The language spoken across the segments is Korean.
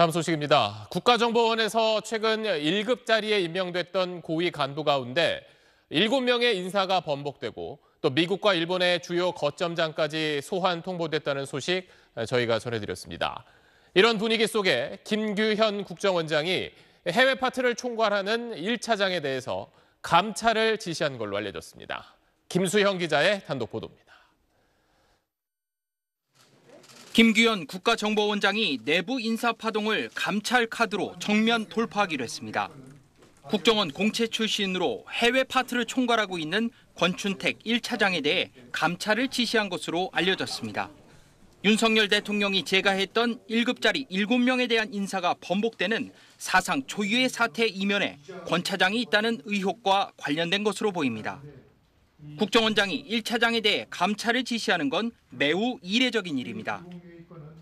다음 소식입니다. 국가정보원에서 최근 1급 자리에 임명됐던 고위 간부 가운데 7명의 인사가 번복되고 또 미국과 일본의 주요 거점장까지 소환 통보됐다는 소식 저희가 전해드렸습니다. 이런 분위기 속에 김규현 국정원장이 해외 파트를 총괄하는 1차장에 대해서 감찰을 지시한 걸로 알려졌습니다. 김수형 기자의 단독 보도입니다. 김규현 국가정보원장이 내부 인사 파동을 감찰 카드로 정면 돌파하기로 했습니다. 국정원 공채 출신으로 해외 파트를 총괄하고 있는 권춘택 1차장에 대해 감찰을 지시한 것으로 알려졌습니다. 윤석열 대통령이 제가했던 1급짜리 7명에 대한 인사가 번복되는 사상 초유의 사태 이면에 권 차장이 있다는 의혹과 관련된 것으로 보입니다. 국정원장이 1차장에 대해 감찰을 지시하는 건 매우 이례적인 일입니다.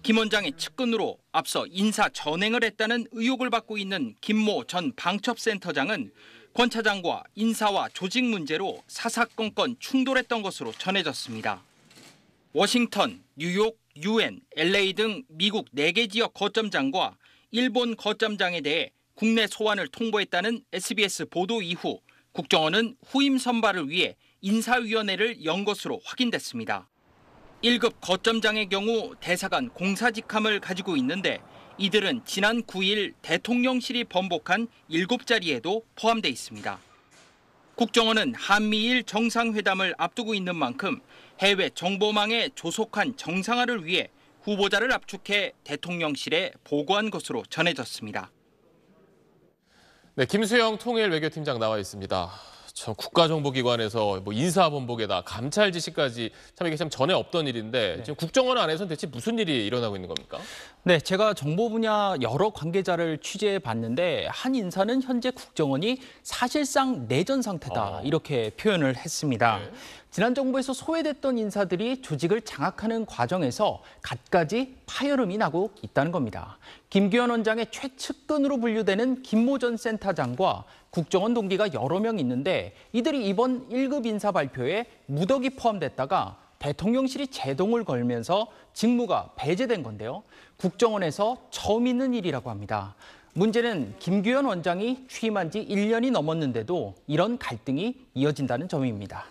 김 원장의 측근으로 앞서 인사 전행을 했다는 의혹을 받고 있는 김모 전 방첩센터장은 권 차장과 인사와 조직 문제로 사사건건 충돌했던 것으로 전해졌습니다. 워싱턴, 뉴욕, 유엔, LA 등 미국 4개 지역 거점장과 일본 거점장에 대해 국내 소환을 통보했다는 SBS 보도 이후 국정원은 후임 선발을 위해 인사위원회를 연 것으로 확인됐습니다. 1급 거점장의 경우 대사관 공사직함을 가지고 있는데 이들은 지난 9일 대통령실이 번복한 7자리에도 포함돼 있습니다. 국정원은 한미일 정상회담을 앞두고 있는 만큼 해외 정보망의 조속한 정상화를 위해 후보자를 압축해 대통령실에 보고한 것으로 전해졌습니다. 네, 김수영 통일 외교팀장 나와 있습니다. 그 국가정보기관에서 뭐 인사본부에다 감찰 지시까지 참 이게 참 전에 없던 일인데 네. 지금 국정원 안에서는 대체 무슨 일이 일어나고 있는 겁니까? 네, 제가 정보 분야 여러 관계자를 취재해 봤는데 한 인사는 현재 국정원이 사실상 내전 상태다 아. 이렇게 표현을 했습니다. 네. 지난 정부에서 소외됐던 인사들이 조직을 장악하는 과정에서 갖가지 파열음이 나고 있다는 겁니다. 김규현 원장의 최측근으로 분류되는 김모 전 센터장과 국정원 동기가 여러 명 있는데 이들이 이번 1급 인사 발표에 무더기 포함됐다가 대통령실이 제동을 걸면서 직무가 배제된 건데요. 국정원에서 처음 있는 일이라고 합니다. 문제는 김규현 원장이 취임한 지 1년이 넘었는데도 이런 갈등이 이어진다는 점입니다.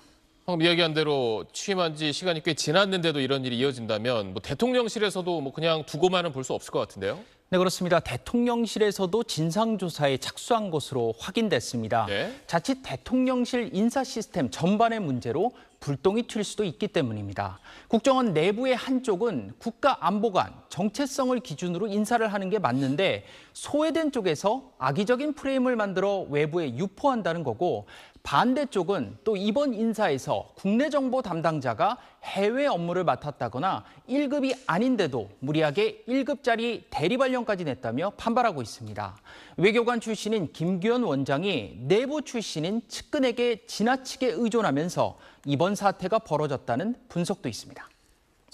방금 이야기한 대로 취임한 지 시간이 꽤 지났는데도 이런 일이 이어진다면 뭐 대통령실에서도 뭐 그냥 두고만은 볼 수 없을 것 같은데요. 네, 그렇습니다. 대통령실에서도 진상조사에 착수한 것으로 확인됐습니다. 네? 자칫 대통령실 인사 시스템 전반의 문제로 불똥이 튈 수도 있기 때문입니다. 국정원 내부의 한쪽은 국가 안보관, 정체성을 기준으로 인사를 하는 게 맞는데 소외된 쪽에서 악의적인 프레임을 만들어 외부에 유포한다는 거고 반대쪽은 또 이번 인사에서 국내 정보 담당자가 해외 업무를 맡았다거나 1급이 아닌데도 무리하게 1급짜리 대리발령까지 냈다며 판발하고 있습니다. 외교관 출신인 김규현 원장이 내부 출신인 측근에게 지나치게 의존하면서 이번 사태가 벌어졌다는 분석도 있습니다.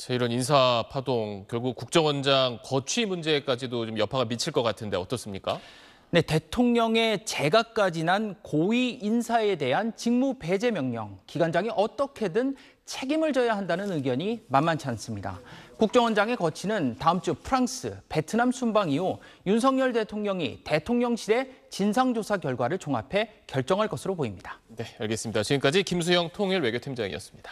이런 인사 파동 결국 국정원장 거취 문제까지도 좀 여파가 미칠 것 같은데 어떻습니까? 네, 대통령의 재가까지 난 고위 인사에 대한 직무 배제 명령, 기관장이 어떻게든 책임을 져야 한다는 의견이 만만치 않습니다. 국정원장의 거치는 다음 주 프랑스, 베트남 순방 이후 윤석열 대통령이 대통령실의 진상조사 결과를 종합해 결정할 것으로 보입니다. 네, 알겠습니다. 지금까지 김수영 통일 외교팀장이었습니다.